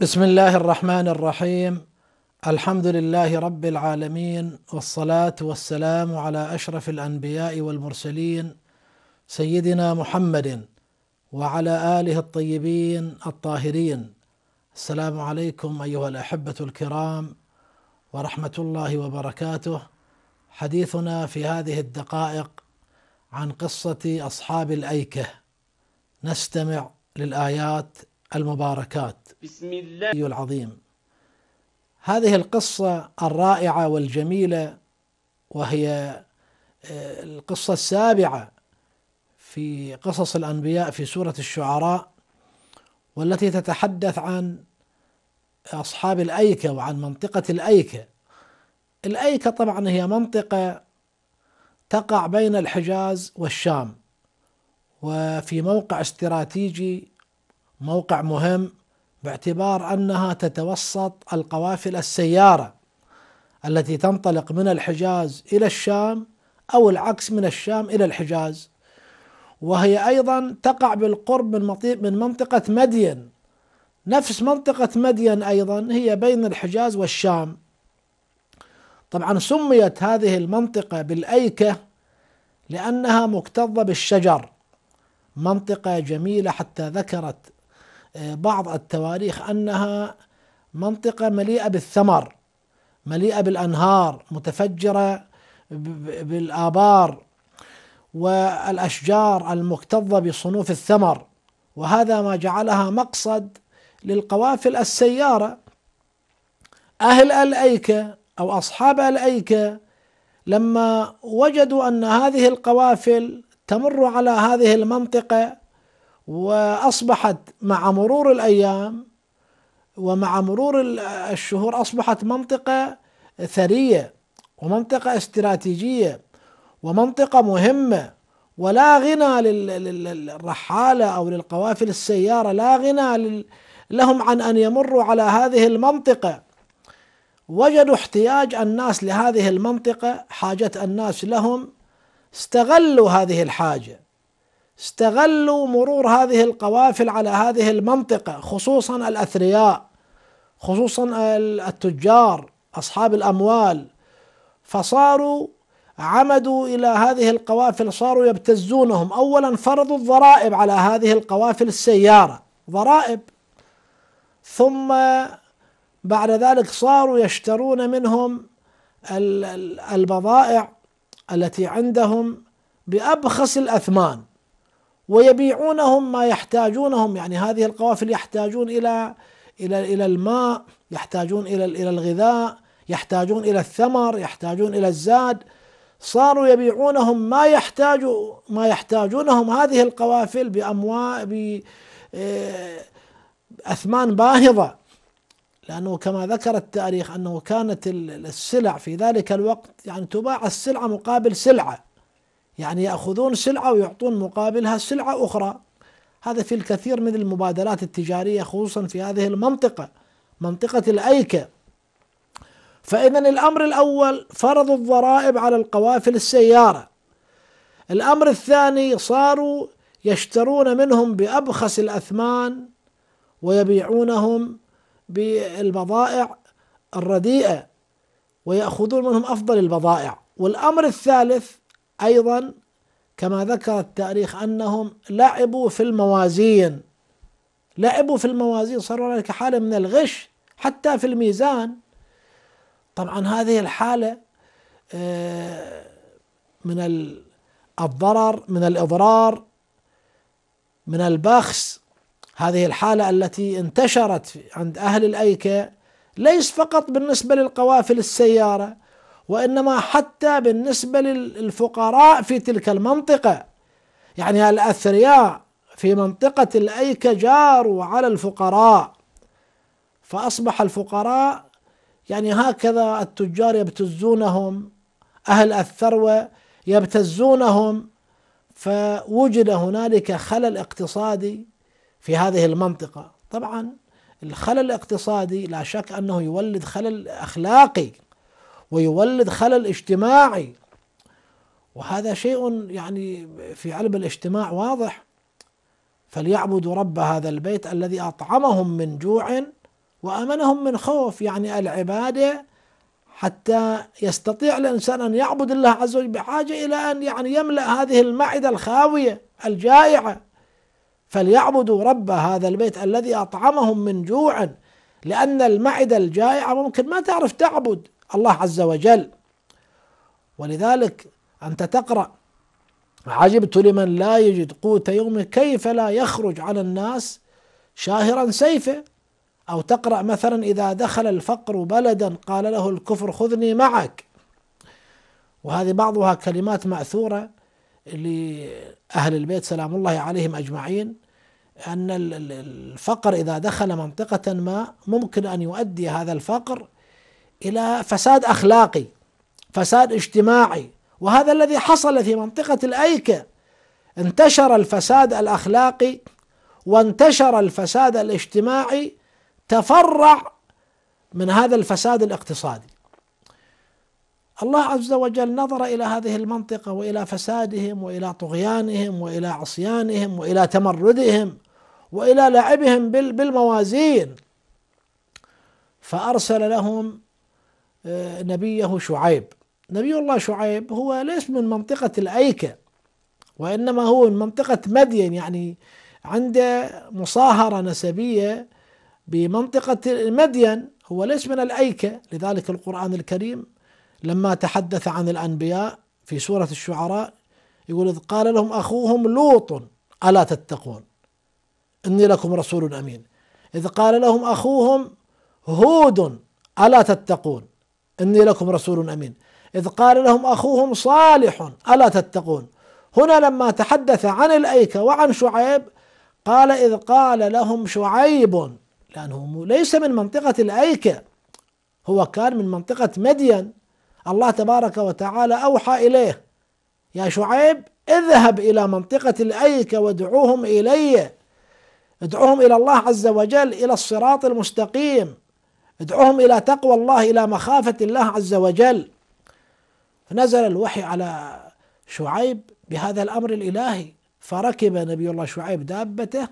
بسم الله الرحمن الرحيم الحمد لله رب العالمين والصلاه والسلام على اشرف الانبياء والمرسلين سيدنا محمد وعلى اله الطيبين الطاهرين السلام عليكم ايها الاحبه الكرام ورحمه الله وبركاته حديثنا في هذه الدقائق عن قصه اصحاب الايكه نستمع للايات المباركات بسم الله العظيم هذه القصة الرائعة والجميلة وهي آه، القصة السابعة في قصص الأنبياء في سورة الشعراء والتي تتحدث عن أصحاب الأيكة وعن منطقة الأيكة الأيكة طبعا هي منطقة تقع بين الحجاز والشام وفي موقع استراتيجي موقع مهم باعتبار انها تتوسط القوافل السياره التي تنطلق من الحجاز الى الشام او العكس من الشام الى الحجاز وهي ايضا تقع بالقرب من من منطقه مدين نفس منطقه مدين ايضا هي بين الحجاز والشام طبعا سميت هذه المنطقه بالايكه لانها مكتظه بالشجر منطقه جميله حتى ذكرت بعض التواريخ انها منطقه مليئه بالثمر مليئه بالانهار متفجره بالابار والاشجار المكتظه بصنوف الثمر وهذا ما جعلها مقصد للقوافل السياره اهل الايكه او اصحاب الايكه لما وجدوا ان هذه القوافل تمر على هذه المنطقه واصبحت مع مرور الايام ومع مرور الشهور اصبحت منطقه ثريه ومنطقه استراتيجيه ومنطقه مهمه ولا غنى للرحاله او للقوافل السياره لا غنى لهم عن ان يمروا على هذه المنطقه وجدوا احتياج الناس لهذه المنطقه حاجه الناس لهم استغلوا هذه الحاجه استغلوا مرور هذه القوافل على هذه المنطقة خصوصا الأثرياء خصوصا التجار أصحاب الأموال فصاروا عمدوا إلى هذه القوافل صاروا يبتزونهم أولا فرضوا الضرائب على هذه القوافل السيارة ضرائب ثم بعد ذلك صاروا يشترون منهم البضائع التي عندهم بأبخس الأثمان ويبيعونهم ما يحتاجونهم يعني هذه القوافل يحتاجون الى الى الى الماء يحتاجون الى الى الغذاء يحتاجون الى الثمر يحتاجون الى الزاد صاروا يبيعونهم ما يحتاج ما يحتاجونهم هذه القوافل باموال باثمان آه، باهظه لانه كما ذكر التاريخ انه كانت السلع في ذلك الوقت يعني تباع السلعه مقابل سلعه يعني يأخذون سلعة ويعطون مقابلها سلعة أخرى هذا في الكثير من المبادلات التجارية خصوصا في هذه المنطقة منطقة الأيكة فإذا الأمر الأول فرض الضرائب على القوافل السيارة الأمر الثاني صاروا يشترون منهم بأبخس الأثمان ويبيعونهم بالبضائع الرديئة ويأخذون منهم أفضل البضائع والأمر الثالث أيضا كما ذكر التاريخ أنهم لعبوا في الموازين لعبوا في الموازين صار هناك حالة من الغش حتى في الميزان طبعا هذه الحالة آه، من الضرر من الإضرار من البخس هذه الحالة التي انتشرت عند أهل الأيكة ليس فقط بالنسبة للقوافل السيارة وإنما حتى بالنسبة للفقراء في تلك المنطقة يعني الأثرياء في منطقة الايكه جاروا على الفقراء فأصبح الفقراء يعني هكذا التجار يبتزونهم أهل الثروة يبتزونهم فوجد هنالك خلل اقتصادي في هذه المنطقة طبعا الخلل الاقتصادي لا شك أنه يولد خلل أخلاقي ويولد خلل اجتماعي وهذا شيء يعني في علم الاجتماع واضح فليعبدوا رب هذا البيت الذي أطعمهم من جوع وأمنهم من خوف يعني العبادة حتى يستطيع الإنسان أن يعبد الله عز وجل بحاجة إلى أن يعني يملأ هذه المعدة الخاوية الجائعة فليعبدوا رب هذا البيت الذي أطعمهم من جوع لأن المعدة الجائعة ممكن ما تعرف تعبد الله عز وجل ولذلك أنت تقرأ عجبت لمن لا يجد قوت يومه كيف لا يخرج على الناس شاهرا سيفه أو تقرأ مثلا إذا دخل الفقر بلدا قال له الكفر خذني معك وهذه بعضها كلمات مأثورة لأهل البيت سلام الله عليهم أجمعين أن الفقر إذا دخل منطقة ما ممكن أن يؤدي هذا الفقر إلى فساد أخلاقي فساد اجتماعي وهذا الذي حصل في منطقة الأيكة انتشر الفساد الأخلاقي وانتشر الفساد الاجتماعي تفرع من هذا الفساد الاقتصادي الله عز وجل نظر الى هذه المنطقه والى فسادهم والى طغيانهم والى عصيانهم والى تمردهم والى لعبهم بالموازين فارسل لهم نبيه شعيب نبي الله شعيب هو ليس من منطقة الأيكة وإنما هو من منطقة مدين يعني عنده مصاهرة نسبية بمنطقة مدين هو ليس من الأيكة لذلك القرآن الكريم لما تحدث عن الأنبياء في سورة الشعراء يقول إذ قال لهم أخوهم لوط ألا تتقون إني لكم رسول أمين إذ قال لهم أخوهم هود ألا تتقون إني لكم رسول أمين إذ قال لهم أخوهم صالح ألا تتقون هنا لما تحدث عن الأيكة وعن شعيب قال إذ قال لهم شعيب لأنه ليس من منطقة الأيكة هو كان من منطقة مدين الله تبارك وتعالى أوحى إليه يا شعيب اذهب إلى منطقة الأيكة وادعوهم إلي ادعوهم إلى الله عز وجل إلى الصراط المستقيم ادعوهم إلى تقوى الله إلى مخافة الله عز وجل فنزل الوحي على شعيب بهذا الأمر الإلهي فركب نبي الله شعيب دابته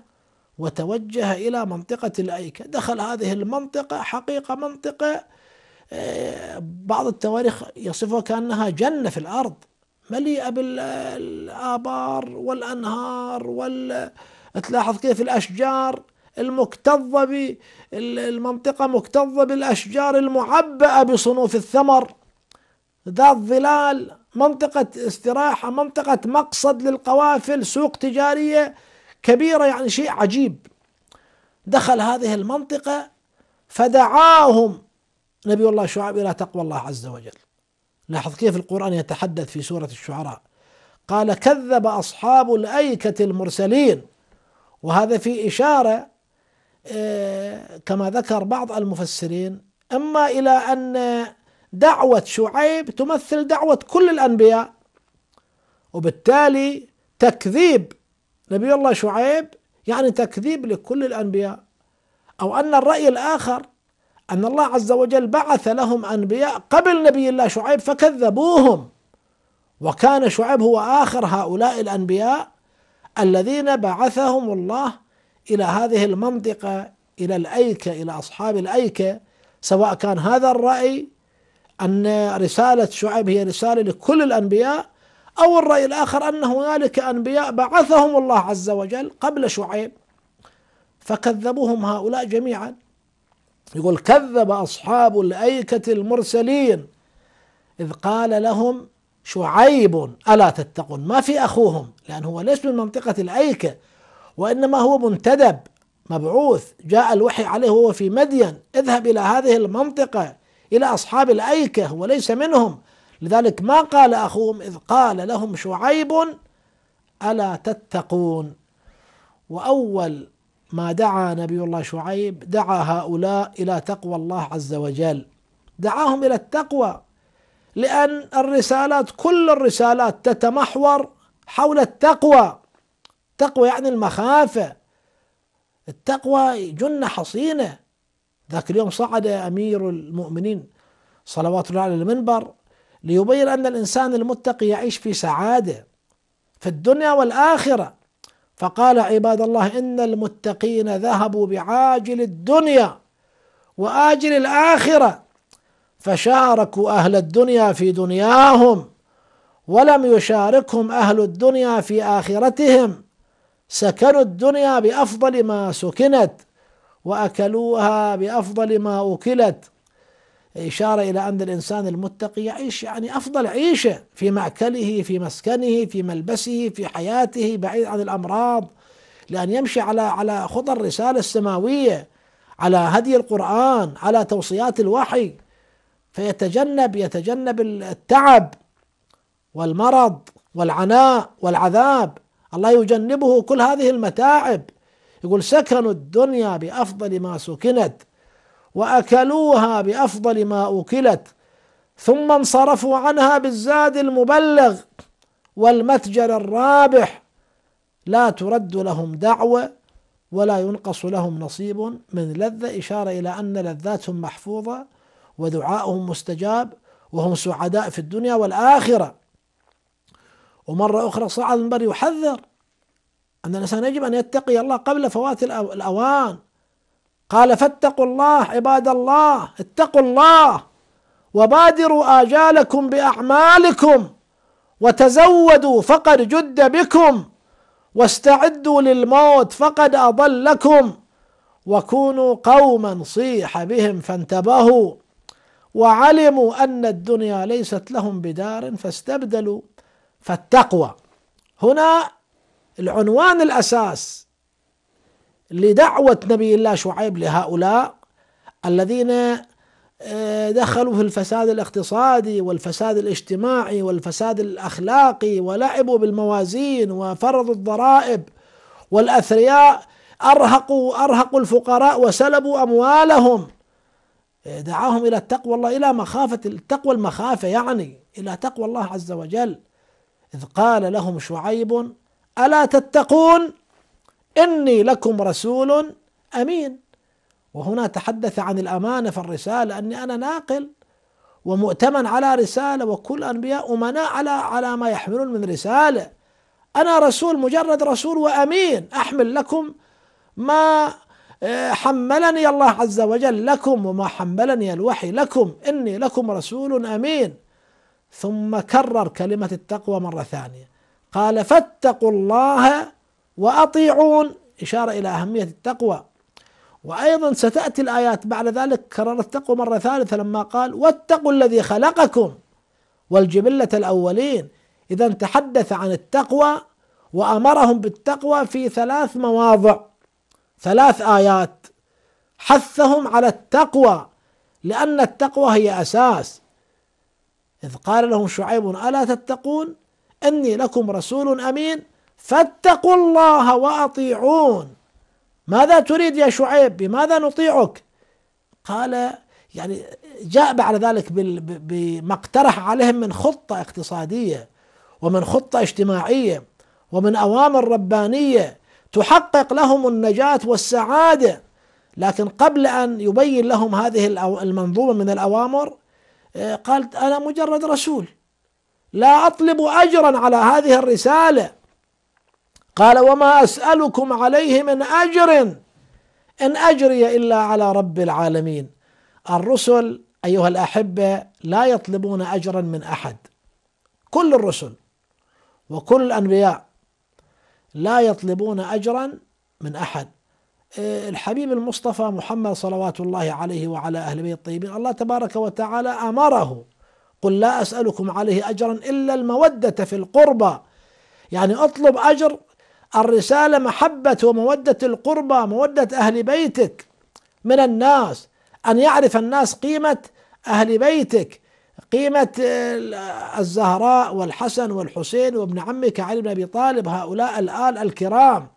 وتوجه إلى منطقة الأيكة دخل هذه المنطقة حقيقة منطقة آه، بعض التواريخ يصفها كأنها جنة في الأرض مليئة بالآبار والأنهار وال تلاحظ كيف الأشجار المكتظة المنطقة مكتظة بالأشجار المعبأة بصنوف الثمر ذات ظلال منطقة استراحة منطقة مقصد للقوافل سوق تجارية كبيرة يعني شيء عجيب دخل هذه المنطقة فدعاهم نبي الله شعب إلى تقوى الله عز وجل لاحظ كيف القرآن يتحدث في سورة الشعراء قال كذب أصحاب الأيكة المرسلين وهذا في إشارة كما ذكر بعض المفسرين اما الى ان دعوه شعيب تمثل دعوه كل الانبياء وبالتالي تكذيب نبي الله شعيب يعني تكذيب لكل الانبياء او ان الراي الاخر ان الله عز وجل بعث لهم انبياء قبل نبي الله شعيب فكذبوهم وكان شعيب هو اخر هؤلاء الانبياء الذين بعثهم الله إلى هذه المنطقة إلى الأيكة إلى أصحاب الأيكة سواء كان هذا الرأي أن رسالة شعيب هي رسالة لكل الأنبياء أو الرأي الآخر أن هنالك أنبياء بعثهم الله عز وجل قبل شعيب فكذبوهم هؤلاء جميعا يقول كذب أصحاب الأيكة المرسلين إذ قال لهم شعيب ألا تتقون ما في أخوهم لأن هو ليس من منطقة الأيكة وإنما هو منتدب مبعوث جاء الوحي عليه وهو في مدين اذهب إلى هذه المنطقة إلى أصحاب الأيكة وليس منهم لذلك ما قال أخوهم إذ قال لهم شعيب ألا تتقون وأول ما دعا نبي الله شعيب دعا هؤلاء إلى تقوى الله عز وجل دعاهم إلى التقوى لأن الرسالات كل الرسالات تتمحور حول التقوى التقوى يعني المخافة التقوى جنة حصينة ذاك اليوم صعد أمير المؤمنين صلوات الله على المنبر ليبين أن الإنسان المتقي يعيش في سعادة في الدنيا والآخرة فقال عباد الله إن المتقين ذهبوا بعاجل الدنيا وآجل الآخرة فشاركوا أهل الدنيا في دنياهم ولم يشاركهم أهل الدنيا في آخرتهم سكنوا الدنيا بأفضل ما سكنت وأكلوها بأفضل ما أكلت إشارة إلى أن الإنسان المتقي يعيش يعني أفضل عيشة في مأكله في مسكنه في ملبسه في حياته بعيد عن الأمراض لأن يمشي على على خطى الرسالة السماوية على هدي القرآن على توصيات الوحي فيتجنب يتجنب التعب والمرض والعناء والعذاب الله يجنبه كل هذه المتاعب يقول سكنوا الدنيا بأفضل ما سكنت وأكلوها بأفضل ما أكلت ثم انصرفوا عنها بالزاد المبلغ والمتجر الرابح لا ترد لهم دعوة ولا ينقص لهم نصيب من لذة إشارة إلى أن لذاتهم محفوظة ودعاؤهم مستجاب وهم سعداء في الدنيا والآخرة ومرة أخرى صعد المنبر يحذر أن الإنسان يجب أن يتقي الله قبل فوات الأوان قال فاتقوا الله عباد الله اتقوا الله وبادروا آجالكم بأعمالكم وتزودوا فقد جد بكم واستعدوا للموت فقد أضلكم وكونوا قوما صيح بهم فانتبهوا وعلموا أن الدنيا ليست لهم بدار فاستبدلوا فالتقوى هنا العنوان الأساس لدعوة نبي الله شعيب لهؤلاء الذين آه، دخلوا في الفساد الاقتصادي والفساد الاجتماعي والفساد الاخلاقي ولعبوا بالموازين وفرضوا الضرائب والاثرياء ارهقوا ارهقوا الفقراء وسلبوا اموالهم آه، دعاهم الى التقوى الله الى مخافه التقوى المخافه يعني الى تقوى الله عز وجل إذ قال لهم شعيب ألا تتقون إني لكم رسول أمين وهنا تحدث عن الأمانة في الرسالة أني أنا ناقل ومؤتمن على رسالة وكل أنبياء أمناء على على ما يحملون من رسالة أنا رسول مجرد رسول وأمين أحمل لكم ما آه، حملني الله عز وجل لكم وما حملني الوحي لكم إني لكم رسول أمين ثم كرر كلمة التقوى مرة ثانية قال فاتقوا الله وأطيعون إشارة إلى أهمية التقوى وأيضا ستأتي الآيات بعد ذلك كرر التقوى مرة ثالثة لما قال واتقوا الذي خلقكم والجبلة الأولين إذا تحدث عن التقوى وأمرهم بالتقوى في ثلاث مواضع ثلاث آيات حثهم على التقوى لأن التقوى هي أساس إذ قال لهم شعيب ألا تتقون إني لكم رسول أمين فاتقوا الله وأطيعون ماذا تريد يا شعيب بماذا نطيعك قال يعني جاء بعد ذلك بما اقترح عليهم من خطة اقتصادية ومن خطة اجتماعية ومن أوامر ربانية تحقق لهم النجاة والسعادة لكن قبل أن يبين لهم هذه المنظومة من الأوامر آه، قالت أنا مجرد رسول لا أطلب أجرا على هذه الرسالة قال وما أسألكم عليه من أجر إن أجري إلا على رب العالمين الرسل أيها الأحبة لا يطلبون أجرا من أحد كل الرسل وكل الأنبياء لا يطلبون أجرا من أحد آه، الحبيب المصطفى محمد صلوات الله عليه وعلى أهل بيت الطيبين الله تبارك وتعالى أمره قل لا أسألكم عليه أجرا إلا المودة في القربى يعني أطلب أجر الرسالة محبة ومودة القربى مودة أهل بيتك من الناس أن يعرف الناس قيمة أهل بيتك قيمة الزهراء والحسن والحسين وابن عمك علي بن أبي طالب هؤلاء الآل الكرام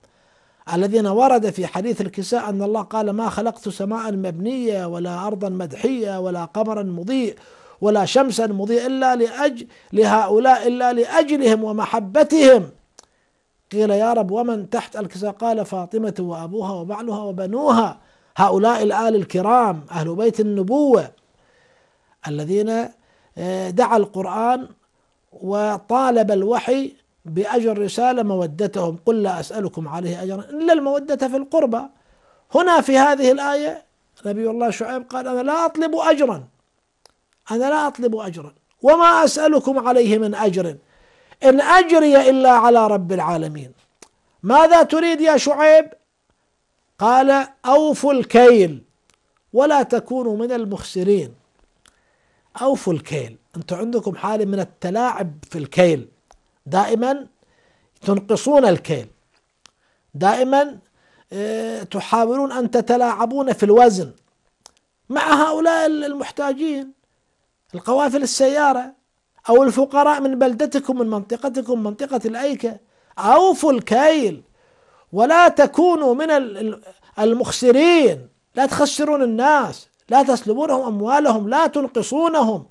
الذين ورد في حديث الكساء أن الله قال ما خلقت سماء مبنية ولا أرضا مدحية ولا قمرا مضيء ولا شمسا مضيء إلا لأجل لهؤلاء إلا لأجلهم ومحبتهم قيل يا رب ومن تحت الكساء قال فاطمة وأبوها وبعلها وبنوها هؤلاء الآل الكرام أهل بيت النبوة الذين آه، دعا القرآن وطالب الوحي بأجر الرسالة مودتهم قل لا أسألكم عليه أجرا إلا المودة في القربى هنا في هذه الآية نبي الله شعيب قال أنا لا أطلب أجرا أنا لا أطلب أجرا وما أسألكم عليه من أجر إن أجري إلا على رب العالمين ماذا تريد يا شعيب قال أوفوا الكيل ولا تكونوا من المخسرين أوفوا الكيل أنتم عندكم حالة من التلاعب في الكيل دائما تنقصون الكيل دائما آه، تحاولون أن تتلاعبون في الوزن مع هؤلاء المحتاجين القوافل السيارة أو الفقراء من بلدتكم من منطقتكم منطقة الأيكة أوفوا الكيل ولا تكونوا من المخسرين لا تخسرون الناس لا تسلبونهم أموالهم لا تنقصونهم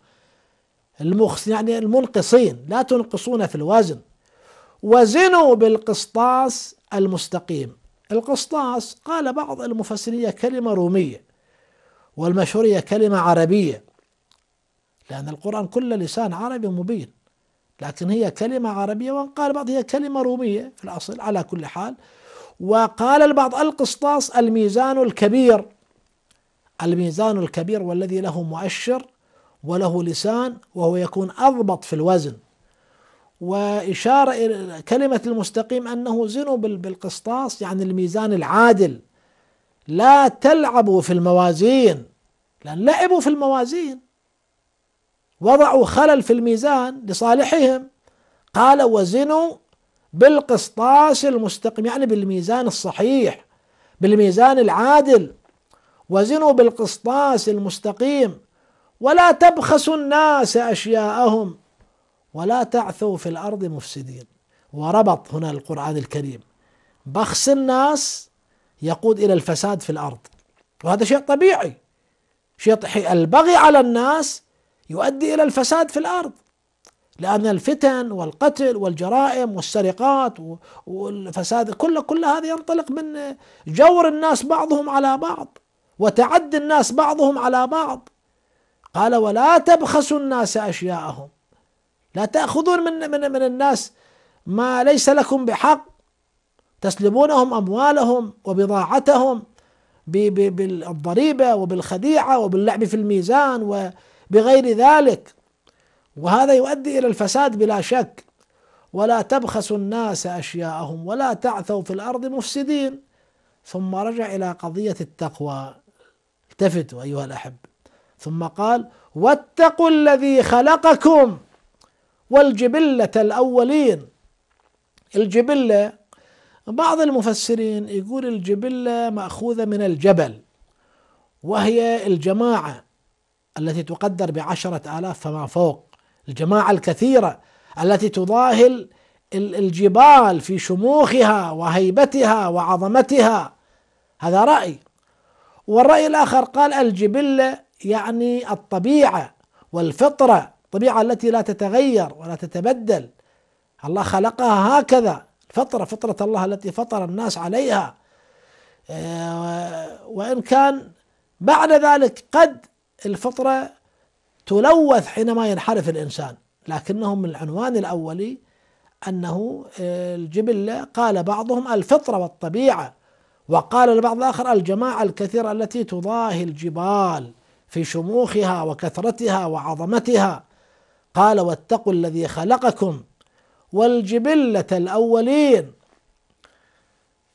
المخص يعني المنقصين لا تنقصون في الوزن وزنوا بالقسطاس المستقيم القسطاس قال بعض المفسرين كلمة رومية والمشهورية كلمة عربية لأن القرآن كل لسان عربي مبين لكن هي كلمة عربية وإن قال بعض هي كلمة رومية في الأصل على كل حال وقال البعض القسطاس الميزان الكبير الميزان الكبير والذي له مؤشر وله لسان وهو يكون أضبط في الوزن وإشارة إلى كلمة المستقيم أنه زنوا بالقسطاس يعني الميزان العادل لا تلعبوا في الموازين لأن لعبوا في الموازين وضعوا خلل في الميزان لصالحهم قال وزنوا بالقسطاس المستقيم يعني بالميزان الصحيح بالميزان العادل وزنوا بالقسطاس المستقيم ولا تبخسوا الناس أشياءهم ولا تعثوا في الأرض مفسدين وربط هنا القرآن الكريم بخس الناس يقود إلى الفساد في الأرض وهذا شيء طبيعي شيء البغي على الناس يؤدي إلى الفساد في الأرض لأن الفتن والقتل والجرائم والسرقات والفساد كل كل هذا ينطلق من جور الناس بعضهم على بعض وتعدي الناس بعضهم على بعض قال ولا تبخسوا الناس أشياءهم لا تأخذون من من من الناس ما ليس لكم بحق تسلبونهم أموالهم وبضاعتهم بالضريبة وبالخديعة وباللعب في الميزان وبغير ذلك وهذا يؤدي إلى الفساد بلا شك ولا تبخسوا الناس أشياءهم ولا تعثوا في الأرض مفسدين ثم رجع إلى قضية التقوى التفتوا أيها الأحبة ثم قال واتقوا الذي خلقكم والجبلة الأولين الجبلة بعض المفسرين يقول الجبلة مأخوذة من الجبل وهي الجماعة التي تقدر بعشرة آلاف فما فوق الجماعة الكثيرة التي تضاهل الجبال في شموخها وهيبتها وعظمتها هذا رأي والرأي الآخر قال الجبلة يعني الطبيعة والفطرة الطبيعة التي لا تتغير ولا تتبدل الله خلقها هكذا الفطرة فطرة الله التي فطر الناس عليها آه، وإن كان بعد ذلك قد الفطرة تلوث حينما ينحرف الإنسان لكنه من العنوان الأولي أنه آه، الجبلة قال بعضهم الفطرة والطبيعة وقال البعض الآخر الجماعة الكثيرة التي تضاهي الجبال في شموخها وكثرتها وعظمتها قال واتقوا الذي خلقكم والجبلة الأولين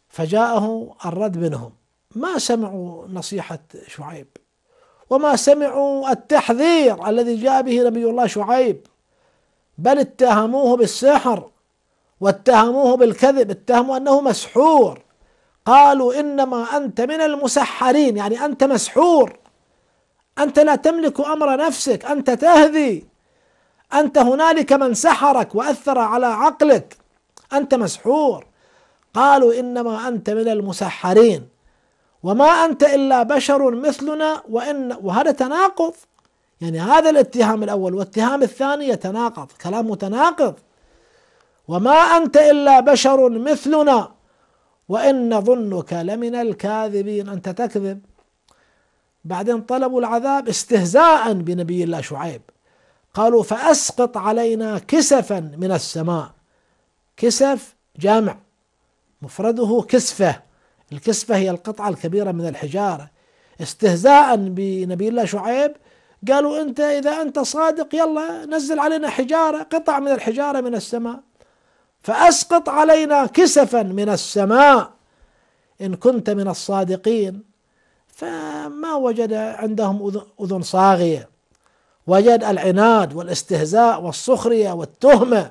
فجاءه الرد منهم ما سمعوا نصيحة شعيب وما سمعوا التحذير الذي جاء به نبي الله شعيب بل اتهموه بالسحر واتهموه بالكذب اتهموا انه مسحور قالوا انما انت من المسحرين يعني انت مسحور أنت لا تملك أمر نفسك أنت تهذي أنت هنالك من سحرك وأثر على عقلك أنت مسحور قالوا إنما أنت من المسحرين وما أنت إلا بشر مثلنا وإن وهذا تناقض يعني هذا الاتهام الأول والاتهام الثاني يتناقض كلام متناقض وما أنت إلا بشر مثلنا وإن ظنك لمن الكاذبين أنت تكذب بعدين طلبوا العذاب استهزاء بنبي الله شعيب قالوا فأسقط علينا كسفا من السماء كسف جامع مفرده كسفة الكسفة هي القطعة الكبيرة من الحجارة استهزاء بنبي الله شعيب قالوا أنت إذا أنت صادق يلا نزل علينا حجارة قطع من الحجارة من السماء فأسقط علينا كسفا من السماء إن كنت من الصادقين فما وجد عندهم أذن صاغية وجد العناد والاستهزاء والسخرية والتهمة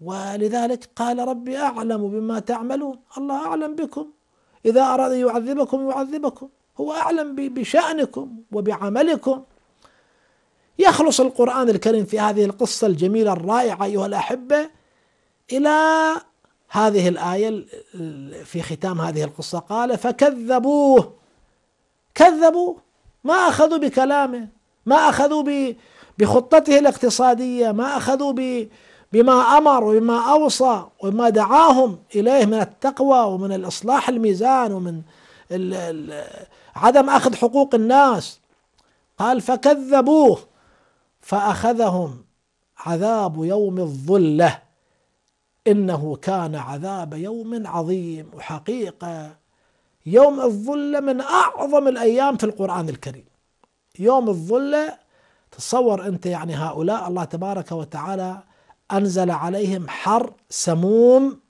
ولذلك قال ربي أعلم بما تعملون الله أعلم بكم إذا أراد يعذبكم يعذبكم هو أعلم بشأنكم وبعملكم يخلص القرآن الكريم في هذه القصة الجميلة الرائعة أيها الأحبة إلى هذه الآية في ختام هذه القصة قال فكذبوه كذبوا ما أخذوا بكلامه ما أخذوا بخطته الاقتصادية ما أخذوا بما أمر وبما أوصى وما دعاهم إليه من التقوى ومن الإصلاح الميزان ومن عدم أخذ حقوق الناس قال فكذبوه فأخذهم عذاب يوم الظلة إنه كان عذاب يوم عظيم وحقيقة يوم الظلة من أعظم الأيام في القرآن الكريم يوم الظلة تصور أنت يعني هؤلاء الله تبارك وتعالى أنزل عليهم حر سموم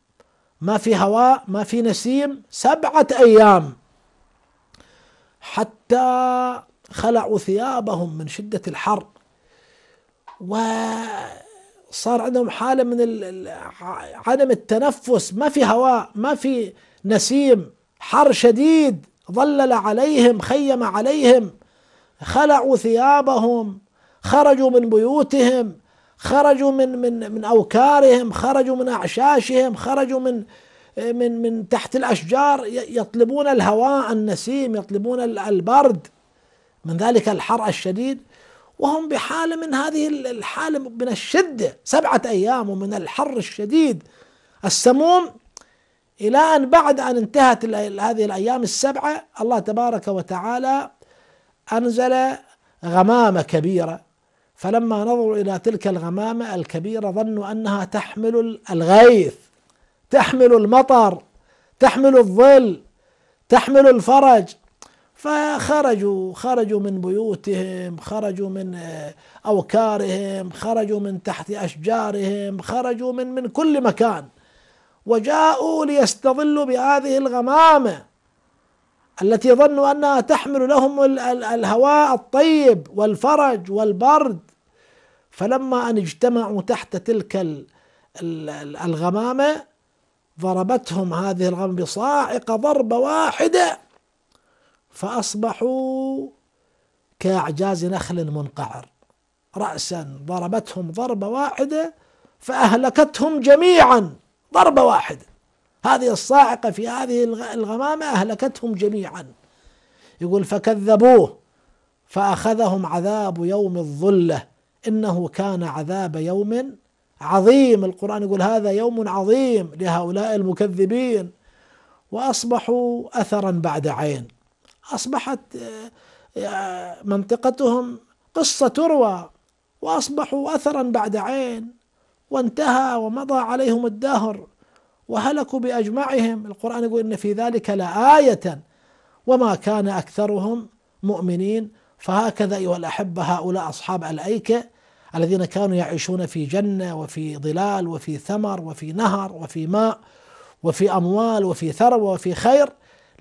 ما في هواء ما في نسيم سبعة أيام حتى خلعوا ثيابهم من شدة الحر و صار عندهم حالة من عدم التنفس ما في هواء ما في نسيم حر شديد ظلل عليهم خيم عليهم خلعوا ثيابهم خرجوا من بيوتهم خرجوا من من من اوكارهم خرجوا من اعشاشهم خرجوا من من من تحت الاشجار يطلبون الهواء النسيم يطلبون البرد من ذلك الحر الشديد وهم بحالة من هذه الحالة من الشدة سبعة أيام ومن الحر الشديد السموم إلى أن بعد أن انتهت هذه الأيام السبعة الله تبارك وتعالى أنزل غمامة كبيرة فلما نظروا إلى تلك الغمامة الكبيرة ظنوا أنها تحمل الغيث تحمل المطر تحمل الظل تحمل الفرج فخرجوا خرجوا من بيوتهم خرجوا من آه، أوكارهم خرجوا من تحت أشجارهم خرجوا من من كل مكان وجاءوا ليستظلوا بهذه الغمامة التي ظنوا أنها تحمل لهم الهواء الطيب والفرج والبرد فلما أن اجتمعوا تحت تلك الغمامة ضربتهم هذه الغمامة بصاعقة ضربة واحدة فأصبحوا كأعجاز نخل منقعر رأسا ضربتهم ضربة واحدة فأهلكتهم جميعا ضربة واحدة هذه الصاعقة في هذه الغمامة أهلكتهم جميعا يقول فكذبوه فأخذهم عذاب يوم الظلة إنه كان عذاب يوم عظيم القرآن يقول هذا يوم عظيم لهؤلاء المكذبين وأصبحوا أثرا بعد عين أصبحت آه، آه، منطقتهم قصة تروى وأصبحوا أثرا بعد عين وانتهى ومضى عليهم الدهر وهلكوا بأجمعهم القرآن يقول إن في ذلك لآية وما كان أكثرهم مؤمنين فهكذا أيها الأحبة هؤلاء أصحاب الأيكة الذين كانوا يعيشون في جنة وفي ظلال وفي ثمر وفي نهر وفي ماء وفي أموال وفي ثروة وفي خير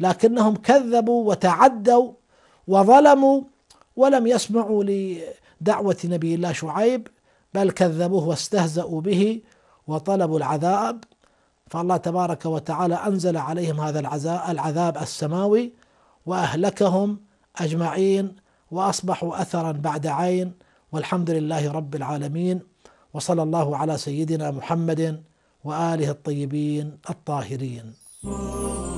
لكنهم كذبوا وتعدوا وظلموا ولم يسمعوا لدعوة نبي الله شعيب بل كذبوه واستهزأوا به وطلبوا العذاب فالله تبارك وتعالى أنزل عليهم هذا العذاب السماوي وأهلكهم أجمعين وأصبحوا أثرا بعد عين والحمد لله رب العالمين وصلى الله على سيدنا محمد وآله الطيبين الطاهرين.